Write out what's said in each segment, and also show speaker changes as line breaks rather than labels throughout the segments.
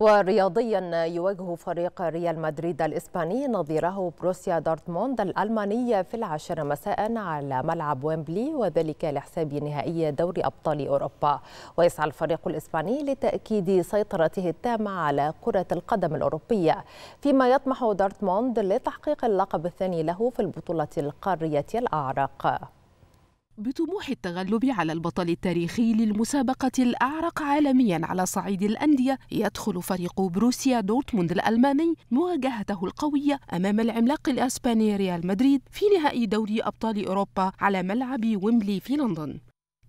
ورياضيا يواجه فريق ريال مدريد الإسباني نظيره بروسيا دورتموند الألماني في العاشرة مساء على ملعب ويمبلي وذلك لحساب نهائي دوري أبطال أوروبا ويسعى الفريق الإسباني لتأكيد سيطرته التامة على كرة القدم الأوروبية فيما يطمح دورتموند لتحقيق اللقب الثاني له في البطولة القارية الأعرق
بطموح التغلب على البطل التاريخي للمسابقة الأعرق عالميا على صعيد الأندية يدخل فريق بروسيا دورتموند الألماني مواجهته القوية أمام العملاق الأسباني ريال مدريد في نهائي دوري أبطال أوروبا على ملعب ويمبلي في لندن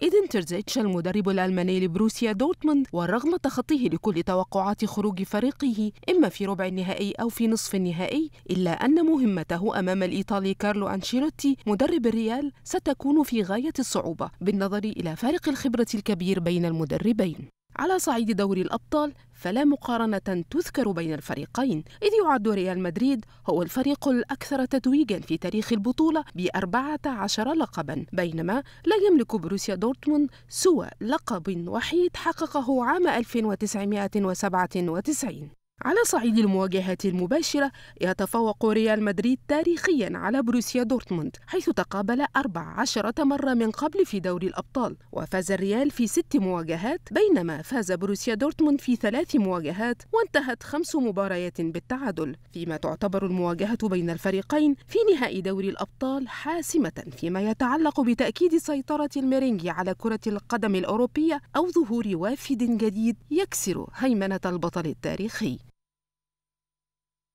إيدن ترزيتش المدرب الألماني لبروسيا دورتموند ورغم تخطيه لكل توقعات خروج فريقه إما في ربع النهائي أو في نصف النهائي إلا أن مهمته أمام الإيطالي كارلو أنشيلوتي مدرب الريال ستكون في غاية الصعوبة بالنظر إلى فارق الخبرة الكبير بين المدربين على صعيد دوري الأبطال فلا مقارنة تذكر بين الفريقين إذ يعد ريال مدريد هو الفريق الأكثر تتويجا في تاريخ البطولة بأربعة عشر لقبا بينما لا يملك بروسيا دورتموند سوى لقب وحيد حققه عام 1997 على صعيد المواجهات المباشرة يتفوق ريال مدريد تاريخيا على بروسيا دورتموند حيث تقابل 14 مرة من قبل في دوري الأبطال وفاز الريال في ست مواجهات بينما فاز بروسيا دورتموند في ثلاث مواجهات وانتهت خمس مباريات بالتعادل فيما تعتبر المواجهة بين الفريقين في نهائي دوري الأبطال حاسمة فيما يتعلق بتأكيد سيطرة الميرينجي على كرة القدم الأوروبية أو ظهور وافد جديد يكسر هيمنة البطل التاريخي